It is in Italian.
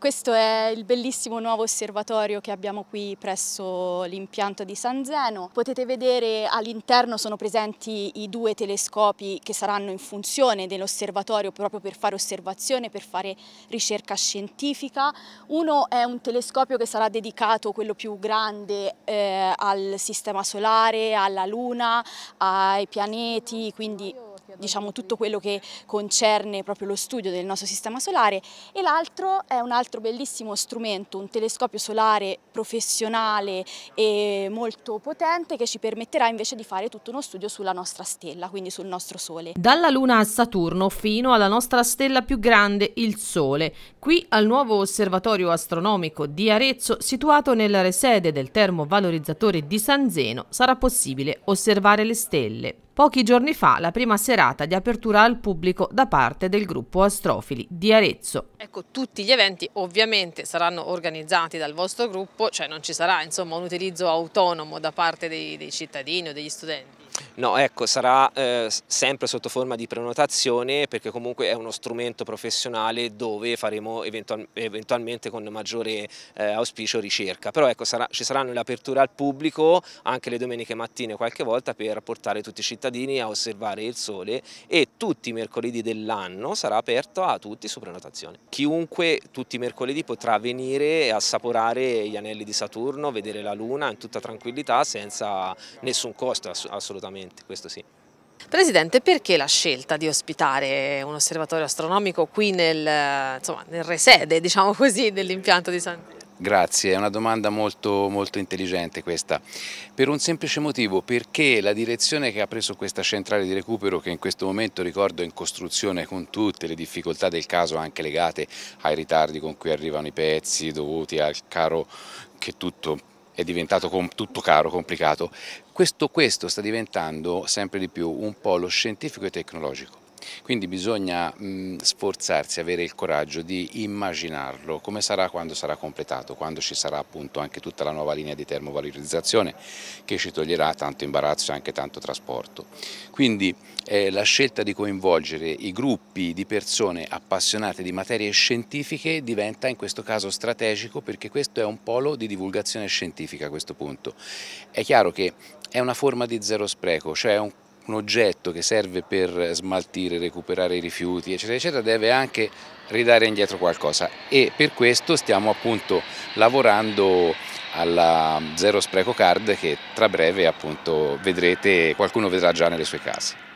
Questo è il bellissimo nuovo osservatorio che abbiamo qui presso l'impianto di San Zeno. Potete vedere all'interno sono presenti i due telescopi che saranno in funzione dell'osservatorio proprio per fare osservazione, per fare ricerca scientifica. Uno è un telescopio che sarà dedicato, quello più grande, eh, al sistema solare, alla luna, ai pianeti, quindi diciamo, tutto quello che concerne proprio lo studio del nostro sistema solare e l'altro è un altro bellissimo strumento, un telescopio solare professionale e molto potente che ci permetterà invece di fare tutto uno studio sulla nostra stella, quindi sul nostro Sole. Dalla Luna a Saturno fino alla nostra stella più grande, il Sole. Qui al nuovo osservatorio astronomico di Arezzo, situato nella resede del termovalorizzatore di San Zeno, sarà possibile osservare le stelle. Pochi giorni fa la prima serata di apertura al pubblico da parte del gruppo Astrofili di Arezzo. Ecco, tutti gli eventi ovviamente saranno organizzati dal vostro gruppo, cioè non ci sarà insomma, un utilizzo autonomo da parte dei, dei cittadini o degli studenti. No, ecco, sarà eh, sempre sotto forma di prenotazione perché comunque è uno strumento professionale dove faremo eventual eventualmente con maggiore eh, auspicio ricerca, però ecco, sarà, ci saranno le aperture al pubblico anche le domeniche mattine qualche volta per portare tutti i cittadini a osservare il sole e tutti i mercoledì dell'anno sarà aperto a tutti su prenotazione. Chiunque tutti i mercoledì potrà venire e assaporare gli anelli di Saturno, vedere la Luna in tutta tranquillità senza nessun costo assolutamente assolutamente, questo sì. Presidente, perché la scelta di ospitare un osservatorio astronomico qui nel, insomma, nel resede, diciamo così, dell'impianto di San Grazie, è una domanda molto, molto, intelligente questa. Per un semplice motivo, perché la direzione che ha preso questa centrale di recupero, che in questo momento ricordo è in costruzione con tutte le difficoltà del caso, anche legate ai ritardi con cui arrivano i pezzi dovuti al caro che tutto è diventato tutto caro, complicato. Questo, questo sta diventando sempre di più un polo scientifico e tecnologico. Quindi bisogna mh, sforzarsi, avere il coraggio di immaginarlo come sarà quando sarà completato, quando ci sarà appunto anche tutta la nuova linea di termovalorizzazione che ci toglierà tanto imbarazzo e anche tanto trasporto. Quindi eh, la scelta di coinvolgere i gruppi di persone appassionate di materie scientifiche diventa in questo caso strategico perché questo è un polo di divulgazione scientifica a questo punto. È chiaro che è una forma di zero spreco, cioè è un un oggetto che serve per smaltire, recuperare i rifiuti, eccetera, eccetera, deve anche ridare indietro qualcosa e per questo stiamo appunto lavorando alla Zero Spreco Card che tra breve appunto vedrete, qualcuno vedrà già nelle sue case.